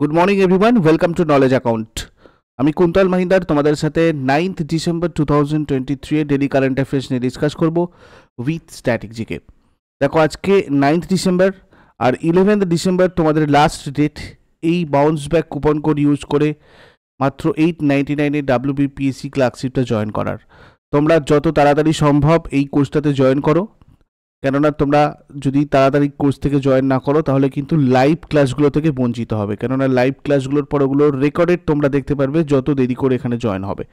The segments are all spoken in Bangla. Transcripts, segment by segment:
good morning everyone welcome to Knowledge Account আমি কুন্তল মাহিন্দার তোমাদের সাথে ninth December two thousand twenty three daily current affairs নিয়ে ডিসকাস করবো উইথ স্ট্যাটিক দেখো আজকে নাইন্থ ডিসেম্বর আর ইলেভেন্থ ডিসেম্বর তোমাদের লাস্ট ডেট এই bounce back coupon code use করে মাত্র এইট নাইনটি নাইনে ডাব্লিউবিপিএসসি ক্লার্কশিপটা জয়েন করার তোমরা যত তাড়াতাড়ি সম্ভব এই কোর্সটাতে জয়েন করো কেননা তোমরা যদি তাড়াতাড়ি কোর্স থেকে জয়েন না করো তাহলে কিন্তু লাইভ ক্লাসগুলো থেকে বঞ্চিত হবে কেননা লাইভ ক্লাসগুলোর পর ওগুলো রেকর্ডেড তোমরা দেখতে পারবে যত দেরি করে এখানে জয়েন হবে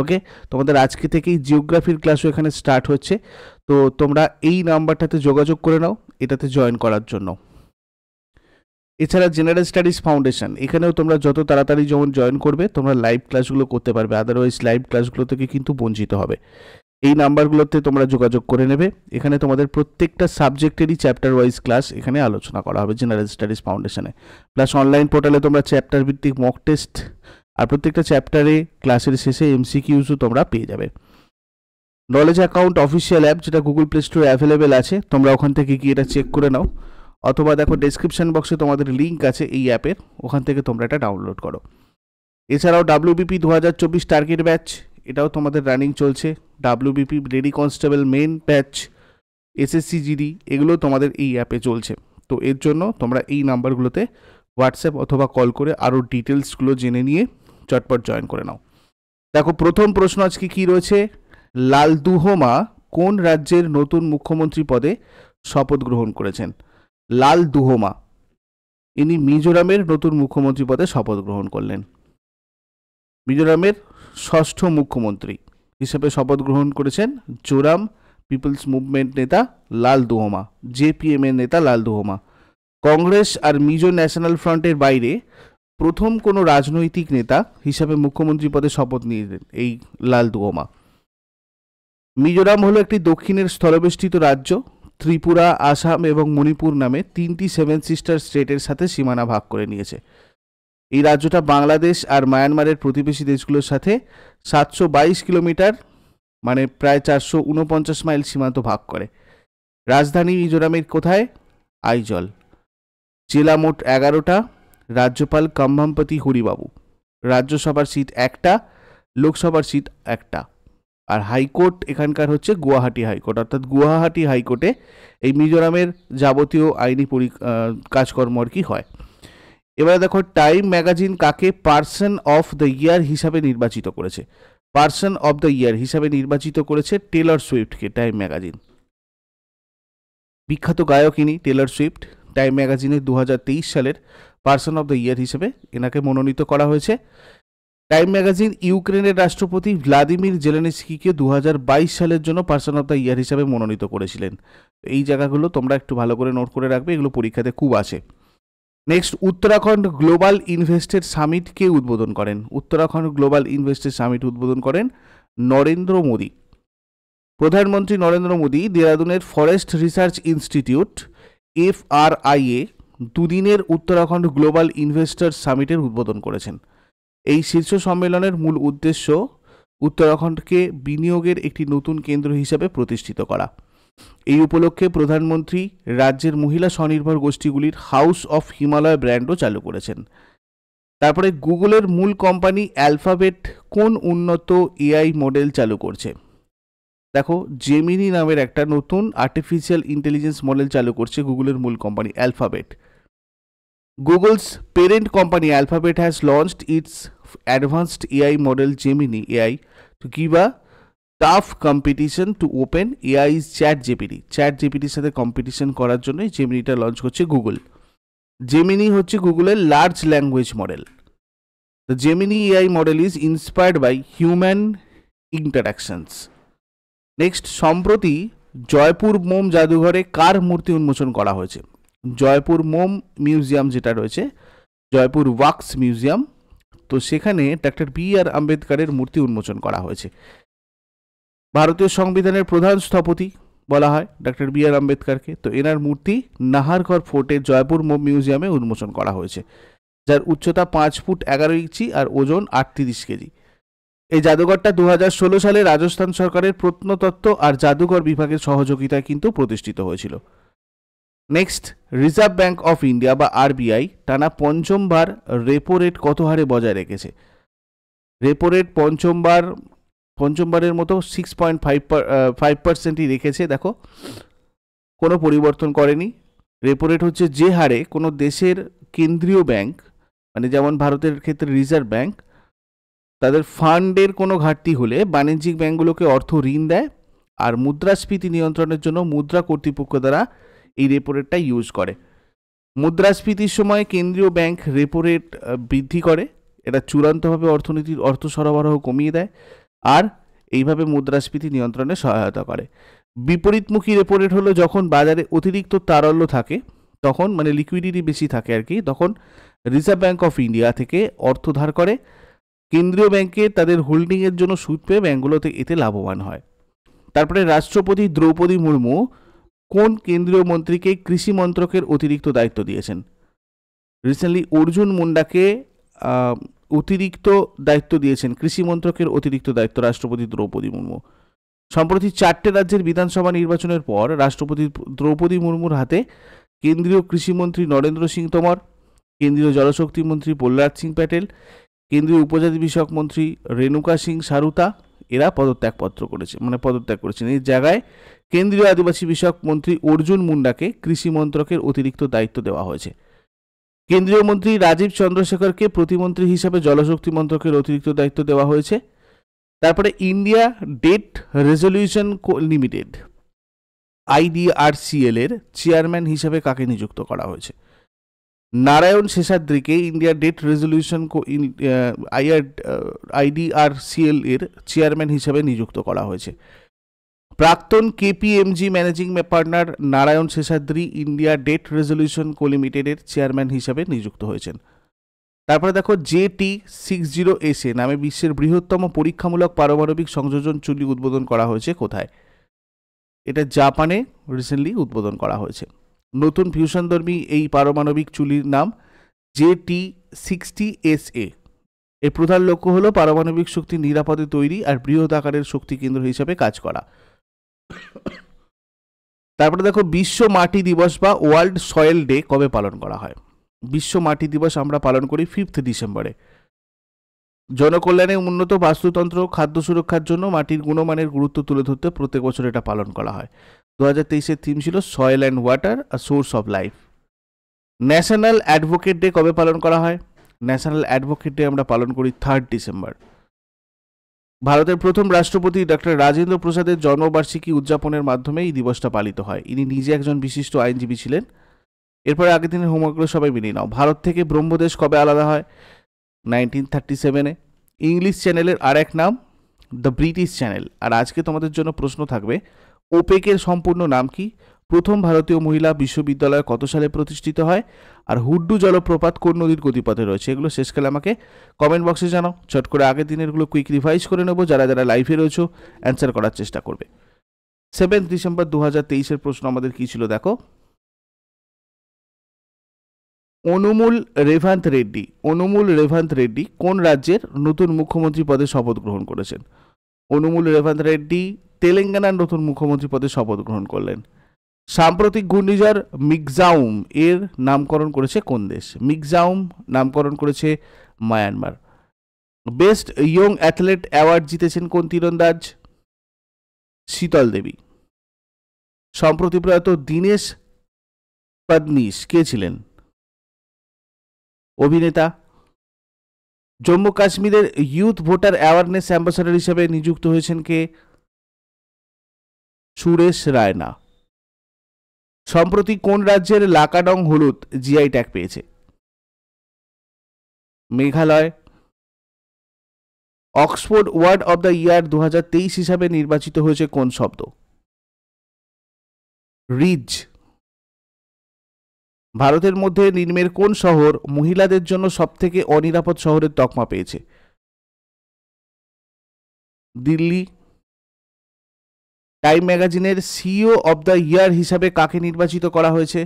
ওকে তোমাদের আজকে থেকেই জিওগ্রাফির ক্লাসও এখানে স্টার্ট হচ্ছে তো তোমরা এই নাম্বারটাতে যোগাযোগ করে নাও এটাতে জয়েন করার জন্য এছাড়া জেনারেল স্টাডিজ ফাউন্ডেশন এখানেও তোমরা যত তাড়াতাড়ি যেমন জয়েন করবে তোমরা লাইভ ক্লাসগুলো করতে পারবে আদারওয়াইজ লাইভ ক্লাসগুলো থেকে কিন্তু বঞ্চিত হবে এই নাম্বারগুলোতে তোমরা যোগাযোগ করে নেবে এখানে তোমাদের প্রত্যেকটা সাবজেক্টেরই চ্যাপ্টার ওয়াইজ ক্লাস এখানে আলোচনা করা হবে জেনারেল স্টাডিজ ফাউন্ডেশনে প্লাস অনলাইন পোর্টালে তোমরা চ্যাপ্টার ভিত্তিক মক টেস্ট আর প্রত্যেকটা চ্যাপ্টারে ক্লাসের শেষে এমসিকিউসও তোমরা পেয়ে যাবে নলেজ অ্যাকাউন্ট অফিসিয়াল অ্যাপ যেটা গুগল প্লে স্টোরে অ্যাভেলেবেল আছে তোমরা ওখান থেকে গিয়ে এটা চেক করে নাও অথবা দেখো ডেসক্রিপশন বক্সে তোমাদের লিঙ্ক আছে এই অ্যাপের ওখান থেকে তোমরা এটা ডাউনলোড করো এছাড়াও ডাব্লিউবিপি দু হাজার চব্বিশ টার্গেট ব্যাচ এটাও তোমাদের রানিং চলছে ডাব্লিউবিপি রেডি কনস্টেবল মেন প্যাচ এসএসসি জিডি এগুলো তোমাদের এই অ্যাপে চলছে তো এর জন্য তোমরা এই নাম্বারগুলোতে হোয়াটসঅ্যাপ অথবা কল করে আরও ডিটেলসগুলো জেনে নিয়ে চটপট জয়েন করে নাও দেখো প্রথম প্রশ্ন আজকে কি রয়েছে লালদুহমা কোন রাজ্যের নতুন মুখ্যমন্ত্রী পদে শপথ গ্রহণ করেছেন লাল দুহমা ইনি মিজোরামের নতুন মুখ্যমন্ত্রী পদে শপথ গ্রহণ করলেন মিজোরামের ষষ্ঠ মুখ্যমন্ত্রী হিসেবে শপথ গ্রহণ করেছেন জোরাম পিপলস মুভমেন্ট নেতা লাল দুহমা জেপিএম এর নেতা লাল দুহমা কংগ্রেস আর মিজো ন্যাশনাল ফ্রন্টের বাইরে প্রথম কোনো রাজনৈতিক নেতা হিসাবে মুখ্যমন্ত্রী পদে শপথ নিয়েছেন এই লাল দুহমা মিজোরাম হলো একটি দক্ষিণের স্থলবেষ্টিত রাজ্য ত্রিপুরা আসাম এবং মণিপুর নামে তিনটি সেভেন সিস্টার স্টেটের সাথে সীমানা ভাগ করে নিয়েছে এই রাজ্যটা বাংলাদেশ আর মায়ানমারের প্রতিবেশী দেশগুলোর সাথে সাতশো বাইশ কিলোমিটার মানে প্রায় চারশো উনপঞ্চাশ মাইল সীমান্ত ভাগ করে রাজধানী মিজোরামের কোথায় আইজল জেলা মোট এগারোটা রাজ্যপাল কম্ভামপতি হরিবাবু রাজ্যসভার সিট একটা লোকসভার সিট একটা আর হাইকোর্ট এখানকার হচ্ছে গুয়াহাটি হাইকোর্ট অর্থাৎ গুয়াহাটি হাইকোর্টে এই মিজোরামের যাবতীয় আইনি পরি কাজকর্ম আর কি হয় এবারে দেখো টাইম ম্যাগাজিন কাকে পার্সন অফ দ্য ইয়ার হিসাবে নির্বাচিত করেছে পার্সন অফ দ্য ইয়ার হিসাবে নির্বাচিত করেছে টেলর সুইফটকে টাইম ম্যাগাজিন বিখ্যাত গায়ক ইনি টেলর সুইফট টাইম ম্যাগাজিনের দু সালের পার্সন অফ দ্য ইয়ার হিসেবে এনাকে মনোনীত করা হয়েছে টাইম ম্যাগাজিন ইউক্রেনের রাষ্ট্রপতি ভ্লাদিমির জেলেনিস্কিকে দু সালের জন্য পার্সন অফ দ্য ইয়ার হিসাবে মনোনীত করেছিলেন এই জায়গাগুলো তোমরা একটু ভালো করে নোট করে রাখবে এগুলো পরীক্ষাতে খুব আছে নেক্সট উত্তরাখণ্ড গ্লোবাল ইনভেস্টেড সামিটকে উদ্বোধন করেন উত্তরাখণ্ড গ্লোবাল ইনভেস্টেড সামিট উদ্বোধন করেন নরেন্দ্র মোদী প্রধানমন্ত্রী নরেন্দ্র মোদী দেরাদুনের ফরেস্ট রিসার্চ ইনস্টিটিউট এফআরআইএ দুদিনের উত্তরাখণ্ড গ্লোবাল ইনভেস্টার সামিটের উদ্বোধন করেছেন এই শীর্ষ সম্মেলনের মূল উদ্দেশ্য উত্তরাখণ্ডকে বিনিয়োগের একটি নতুন কেন্দ্র হিসাবে প্রতিষ্ঠিত করা এই উপলক্ষে প্রধানমন্ত্রী রাজ্যের মহিলা স্বনির্ভর গোষ্ঠীগুলির হাউস অফ হিমালয় ব্র্যান্ডও চালু করেছেন তারপরে গুগলের মূল কোম্পানি অ্যালফাবেট কোন উন্নত এআই মডেল চালু করছে দেখো জেমিনি নামের একটা নতুন আর্টিফিশিয়াল ইন্টেলিজেন্স মডেল চালু করছে গুগলের মূল company Alphabet Google's parent company Alphabet has launched its advanced AI model Gemini AI তো কিবা tough competition to OpenAI ChatGPT চ্যাট জেপিটির সাথে কম্পিটিশন করার জন্যই জেমিনিটা লঞ্চ করছে গুগল জেমিনি হচ্ছে গুগলের large language model the Gemini AI model is inspired by human interactions next সম্প্রতি জয়পুর মোম জাদুঘরে কার মূর্তি উন্মোচন করা হয়েছে জয়পুর মোম মিউজিয়াম যেটা রয়েছে জয়পুর ওয়াক্স মিউজিয়াম তো সেখানে ডাক্তার বি আর আম্বেদকারের মূর্তি উন্মোচন করা হয়েছে ভারতীয় সংবিধানের প্রধান স্থপতি বলা হয় ডক্টর বি আর আম্বেদকারকে তো এনার মূর্তি নাহারগড় ফোর্টে জয়পুর মিউজিয়ামে উন্মোচন করা হয়েছে যার উচ্চতা পাঁচ ফুট এগারো ইঞ্চি আর ওজন আটত্রিশ কেজি এই জাদুঘরটা দু সালে রাজস্থান সরকারের প্রত্নতত্ত্ব আর জাদুঘর বিভাগের সহযোগিতায় কিন্তু প্রতিষ্ঠিত হয়েছিল next Reserve Bank of India বা আরবিআই টানা পঞ্চমবার রেপো রেট কত হারে বজায় রেখেছে রেপো রেট পঞ্চমবার পঞ্চমবারের মতো সিক্স পয়েন্ট ফাইভ ফাইভ পার্সেন্টই রেখেছে দেখো কোনো পরিবর্তন করেনি রেপো রেট হচ্ছে যে হারে কোনো দেশের কেন্দ্রীয় ব্যাংক মানে যেমন ভারতের ক্ষেত্রে রিজার্ভ ব্যাংক তাদের ফান্ডের কোনো ঘাটতি হলে বাণিজ্যিক ব্যাংকগুলোকে অর্থ ঋণ দেয় আর মুদ্রাস্ফীতি নিয়ন্ত্রণের জন্য মুদ্রা কর্তৃপক্ষ দ্বারা এই রেপো রেটটা ইউজ করে মুদ্রাস্ফীতির সময় কেন্দ্রীয় ব্যাংক রেপো রেট বৃদ্ধি করে এটা চূড়ান্তভাবে অর্থনীতির অর্থ সরবরাহ কমিয়ে দেয় আর এইভাবে মুদ্রাস্ফীতি নিয়ন্ত্রণে সহায়তা করে বিপরীতমুখী রেপো রেট হলো যখন বাজারে অতিরিক্ত তারল্য থাকে তখন মানে লিকুইডিটি বেশি থাকে আর কি তখন রিজার্ভ ব্যাঙ্ক অফ ইন্ডিয়া থেকে অর্থ ধার করে কেন্দ্রীয় ব্যাংকে তাদের হোল্ডিংয়ের জন্য সুদ পেয়ে ব্যাঙ্কগুলোতে এতে লাভবান হয় তারপরে রাষ্ট্রপতি দ্রৌপদী মুর্মু কোন কেন্দ্রীয় মন্ত্রীকে কৃষি মন্ত্রকের অতিরিক্ত দায়িত্ব দিয়েছেন রিসেন্টলি অর্জুন মুন্ডাকে অতিরিক্ত দায়িত্ব দিয়েছেন কৃষি মন্ত্রকের অতিরিক্ত দায়িত্ব রাষ্ট্রপতি দ্রৌপদী মুর্মু সম্প্রতি চারটে রাজ্যের বিধানসভা নির্বাচনের পর রাষ্ট্রপতি দ্রৌপদী মুর্মুর হাতে কেন্দ্রীয় কৃষিমন্ত্রী নরেন্দ্র সিং তোমর কেন্দ্রীয় জলশক্তি মন্ত্রী প্রহ্লাদ সিং প্যাটেল কেন্দ্রীয় উপজাতি বিষয়ক মন্ত্রী রেণুকা সিং সারুতা এরা পদত্যাগপত্র করেছে মানে পদত্যাগ করেছেন এই জায়গায় কেন্দ্রীয় আদিবাসী বিষয়ক মন্ত্রী অর্জুন মুন্ডাকে কৃষি মন্ত্রকের অতিরিক্ত দায়িত্ব দেওয়া হয়েছে কেন্দ্রীয় মন্ত্রী রাজীব চন্দ্রশেখরকে প্রতিমন্ত্রী হিসাবে জলশক্তি মন্ত্রকের অতিরিক্ত দায়িত্ব দেওয়া হয়েছে তারপরে India debt resolution limited IDRCL এর চেয়ারম্যান হিসাবে কাকে নিযুক্ত করা হয়েছে নারায়ণ শেষাদ্রিকে India debt resolution IR IDRCL এর চেয়ারম্যান হিসাবে নিযুক্ত করা হয়েছে প্রাক্তন KPMG managing partner Narayan Seshadri India debt resolution co লিমিটেডের চেয়ারম্যান হিসাবে নিযুক্ত হয়েছেন তারপরে দেখো জে টি সিক্স জিরো এসে নামে বিশ্বের বৃহত্তম পরীক্ষামূলক পারমাণবিক সংযোজন চুল্লি উদ্বোধন করা হয়েছে কোথায় এটা জাপানে রিসেন্টলি উদ্বোধন করা হয়েছে নতুন ফিউশনধর্মী এই পারমাণবিক চুলির নাম জেটি সিক্সটি এস এ এর প্রধান লক্ষ্য হল পারমাণবিক শক্তি নিরাপদে তৈরি আর বৃহৎ আকারের শক্তি কেন্দ্র হিসাবে কাজ করা তারপরে দেখো বিশ্ব মাটি দিবস বা ওয়ার্ল্ড সয়েল ডে কবে পালন করা হয় বিশ্ব মাটি দিবস আমরা পালন করি ফিফথ ডিসেম্বরে জনকল্যাণে উন্নত বাস্তুতন্ত্র খাদ্য সুরক্ষার জন্য মাটির গুণমানের গুরুত্ব তুলে ধরতে প্রত্যেক বছর এটা পালন করা হয় দু হাজার তেইশের থিম ছিল soil and water a source of life national advocate day কবে পালন করা হয় ন্যাশনাল অ্যাডভোকেট ডে আমরা পালন করি থার্ড ডিসেম্বর ভারতের প্রথম রাষ্ট্রপতি ডক্টর রাজেন্দ্র প্রসাদের জন্মবার্ষিকী উদযাপনের মাধ্যমে এই দিবসটা পালিত হয় ইনি নিজে একজন বিশিষ্ট আইনজীবী ছিলেন এরপরে আগের দিনের হোমওয়ার্কগুলো সবাই মিলিয়ে নাও ভারত থেকে ব্রহ্মদেশ কবে আলাদা হয় নাইনটিন থার্টি সেভেনে ইংলিশ চ্যানেলের আর এক নাম দ্য ব্রিটিশ চ্যানেল আর আজকে তোমাদের জন্য প্রশ্ন থাকবে ওপেকের সম্পূর্ণ নাম কি প্রথম ভারতীয় মহিলা বিশ্ববিদ্যালয় কত সালে প্রতিষ্ঠিত হয় আর হুড্ডু জলপ্রপাত কোন নদীর গতিপথে রয়েছে এগুলো শেষকালে আমাকে কমেন্ট বক্সে জানাও চট করে আগের দিনেরগুলো কুইক রিভাইজ করে নেবো যারা যারা লাইফে রয়েছে অ্যান্সার করার চেষ্টা করবে সেভেন্থ ডিসেম্বর দু হাজার তেইশের প্রশ্ন আমাদের কী ছিল দেখো অনুমূল রেভান্ত রেড্ডি অনুমূল রেভান্ত রেড্ডি কোন রাজ্যের নতুন মুখ্যমন্ত্রী পদে শপথ গ্রহণ করেছেন অনুমূল রেভান্ত রেড্ডি তেলেঙ্গানার নতুন মুখ্যমন্ত্রী পদে শপথ গ্রহণ করলেন সাম্প্রতিক ঘূর্ণিঝড় মিগজাউম এর নামকরণ করেছে কোন দেশ মিগজাউম নামকরণ করেছে Myanmar best young athlete award জিতেছেন কোন তীরন্দাজ শীতল দেবী সম্প্রতি প্রয়াত দীনেশ পাদনিস কে ছিলেন অভিনেতা জম্মু কাশ্মীরের ইউথ ভোটার অ্যাওয়ারনেস অ্যাম্বাসাডার হিসেবে নিযুক্ত হয়েছেন কে সুরেশ রায়না সম্প্রতি কোন রাজ্যের লাকাডং হলুদ জিআই ট্যাগ পেয়েছে Meghalaya Oxford word of the year দু হিসাবে নির্বাচিত হয়েছে কোন শব্দ রিজ ভারতের মধ্যে নিম্নের কোন শহর মহিলাদের জন্য সবথেকে অনিরাপদ শহরের তকমা পেয়েছে দিল্লি টাইম ম্যাগাজিনের সিইও অব দ্য ইয়ার হিসাবে কাকে নির্বাচিত করা হয়েছে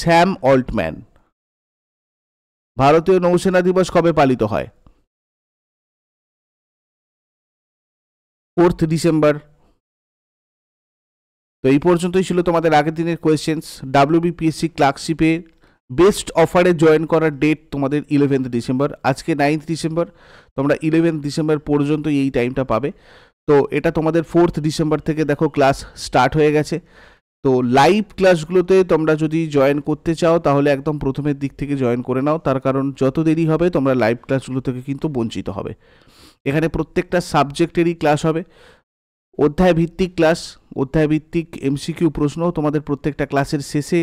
স্যাম অল্টম্যান ভারতীয় নৌসেনা দিবস কবে পালিত হয় ফোর্থ ডিসেম্বর তো এই পর্যন্তই ছিল তোমাদের আগের দিনের কোয়েশ্চেন্স ডাব্লিউবিপিএসসি ক্লার্কশিপের বেস্ট অফারে জয়েন করার ডেট তোমাদের ইলেভেন্থ ডিসেম্বর আজকে নাইন্থ ডিসেম্বর তোমরা ইলেভেন্থ ডিসেম্বর পর্যন্ত এই টাইমটা পাবে তো এটা তোমাদের ফোর্থ ডিসেম্বর থেকে দেখো ক্লাস স্টার্ট হয়ে গেছে তো লাইভ ক্লাসগুলোতে তোমরা যদি জয়েন করতে চাও তাহলে একদম প্রথমের দিক থেকে জয়েন করে নাও তার কারণ যত দেরি হবে তোমরা লাইভ ক্লাসগুলো থেকে কিন্তু বঞ্চিত হবে এখানে প্রত্যেকটা সাবজেক্টেরই ক্লাস হবে অধ্যায়ভিত্তিক ক্লাস অধ্যায়ভিত্তিক এমসিকিউ প্রশ্ন তোমাদের প্রত্যেকটা ক্লাসের শেষে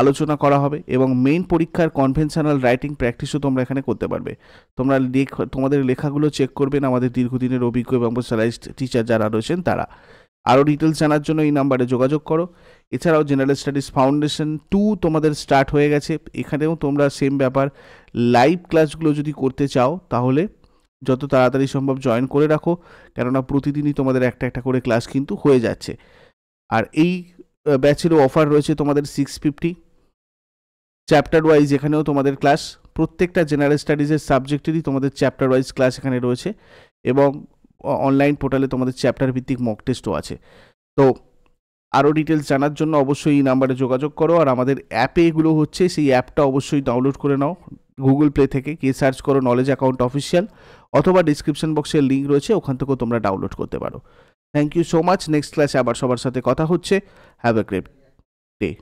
আলোচনা করা হবে এবং মেইন পরীক্ষার কনভেনশনাল রাইটিং প্র্যাকটিসও তোমরা এখানে করতে পারবে তোমরা লেখ তোমাদের লেখাগুলো চেক করবেন আমাদের দীর্ঘদিনের অভিজ্ঞ এবং স্পেশালাইজড টিচার যারা রয়েছেন তারা আরও ডিটেলস জানার জন্য এই নাম্বারে যোগাযোগ করো এছাড়াও জেনারেল স্টাডিজ ফাউন্ডেশন টু তোমাদের স্টার্ট হয়ে গেছে এখানেও তোমরা সেম ব্যাপার লাইভ ক্লাসগুলো যদি করতে চাও তাহলে যত তাড়াতাড়ি সম্ভব জয়েন করে রাখো কেননা প্রতিদিনই তোমাদের একটা একটা করে ক্লাস কিন্তু হয়ে যাচ্ছে আর এই ব্যাচেরও অফার রয়েছে তোমাদের সিক্স ফিফটি চ্যাপ্টার ওয়াইজ এখানেও তোমাদের ক্লাস প্রত্যেকটা জেনারেল স্টাডিজের সাবজেক্টেরই তোমাদের চ্যাপ্টার ওয়াইজ ক্লাস এখানে রয়েছে এবং অনলাইন পোর্টালে তোমাদের চ্যাপ্টার ভিত্তিক মক টেস্টও আছে তো আরও ডিটেলস জানার জন্য অবশ্যই এই নাম্বারে যোগাযোগ করো আর আমাদের অ্যাপে এগুলো হচ্ছে সেই অ্যাপটা অবশ্যই ডাউনলোড করে নাও গুগল প্লে থেকে গিয়ে সার্চ করো নলেজ অ্যাকাউন্ট অফিসিয়াল অথবা ডিসক্রিপশন বক্সের লিঙ্ক রয়েছে ওখান থেকেও তোমরা ডাউনলোড করতে পারো thank you so much next ক্লাসে আবার সবার সাথে কথা হচ্ছে হ্যাভ এ গ্রেট ডে